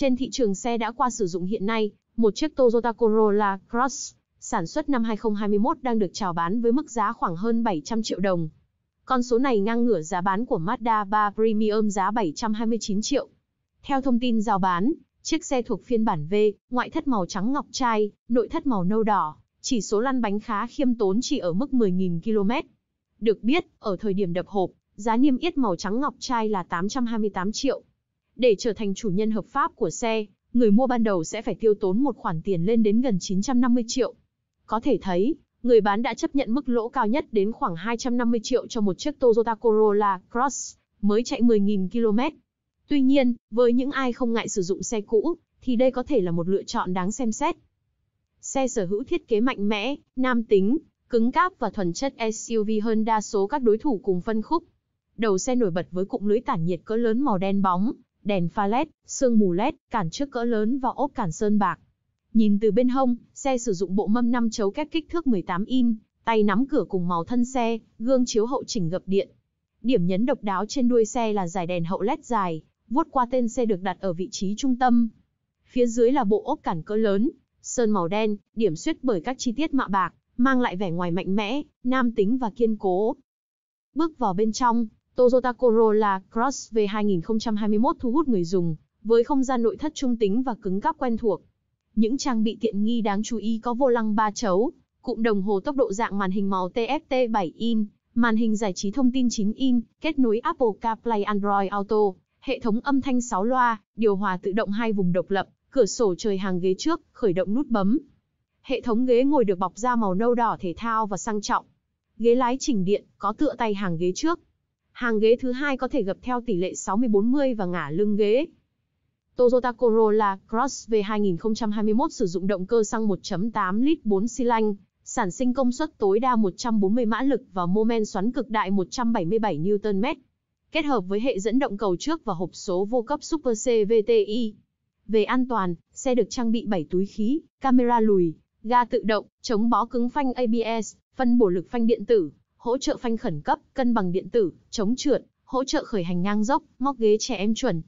Trên thị trường xe đã qua sử dụng hiện nay, một chiếc Toyota Corolla Cross sản xuất năm 2021 đang được chào bán với mức giá khoảng hơn 700 triệu đồng. Con số này ngang ngửa giá bán của Mazda 3 Premium giá 729 triệu. Theo thông tin giao bán, chiếc xe thuộc phiên bản V, ngoại thất màu trắng ngọc trai, nội thất màu nâu đỏ, chỉ số lăn bánh khá khiêm tốn chỉ ở mức 10.000 km. Được biết, ở thời điểm đập hộp, giá niêm yết màu trắng ngọc trai là 828 triệu, để trở thành chủ nhân hợp pháp của xe, người mua ban đầu sẽ phải tiêu tốn một khoản tiền lên đến gần 950 triệu. Có thể thấy, người bán đã chấp nhận mức lỗ cao nhất đến khoảng 250 triệu cho một chiếc Toyota Corolla Cross mới chạy 10.000 km. Tuy nhiên, với những ai không ngại sử dụng xe cũ, thì đây có thể là một lựa chọn đáng xem xét. Xe sở hữu thiết kế mạnh mẽ, nam tính, cứng cáp và thuần chất SUV hơn đa số các đối thủ cùng phân khúc. Đầu xe nổi bật với cụm lưới tản nhiệt cỡ lớn màu đen bóng, đèn pha led, sương mù led, cản trước cỡ lớn và ốp cản sơn bạc. Nhìn từ bên hông, xe sử dụng bộ mâm 5 chấu kép kích thước 18 in, tay nắm cửa cùng màu thân xe, gương chiếu hậu chỉnh gập điện. Điểm nhấn độc đáo trên đuôi xe là dải đèn hậu led dài, vuốt qua tên xe được đặt ở vị trí trung tâm. Phía dưới là bộ ốp cản cỡ lớn, sơn màu đen, điểm xuyết bởi các chi tiết mạ bạc, mang lại vẻ ngoài mạnh mẽ, nam tính và kiên cố. Bước vào bên trong, Toyota Corolla Cross V 2021 thu hút người dùng, với không gian nội thất trung tính và cứng cáp quen thuộc. Những trang bị tiện nghi đáng chú ý có vô lăng 3 chấu, cụm đồng hồ tốc độ dạng màn hình màu TFT 7 in, màn hình giải trí thông tin 9 in, kết nối Apple CarPlay Android Auto, hệ thống âm thanh 6 loa, điều hòa tự động hai vùng độc lập, cửa sổ trời hàng ghế trước, khởi động nút bấm. Hệ thống ghế ngồi được bọc da màu nâu đỏ thể thao và sang trọng. Ghế lái chỉnh điện, có tựa tay hàng ghế trước, Hàng ghế thứ hai có thể gập theo tỷ lệ 60-40 và ngả lưng ghế. Toyota Corolla Cross V 2021 sử dụng động cơ xăng 1.8 lít 4 xi lanh, sản sinh công suất tối đa 140 mã lực và mô men xoắn cực đại 177 Nm. Kết hợp với hệ dẫn động cầu trước và hộp số vô cấp Super CVTi. Về an toàn, xe được trang bị 7 túi khí, camera lùi, ga tự động, chống bó cứng phanh ABS, phân bổ lực phanh điện tử, hỗ trợ phanh khẩn cấp, cân bằng điện tử, chống trượt, hỗ trợ khởi hành ngang dốc, móc ghế trẻ em chuẩn.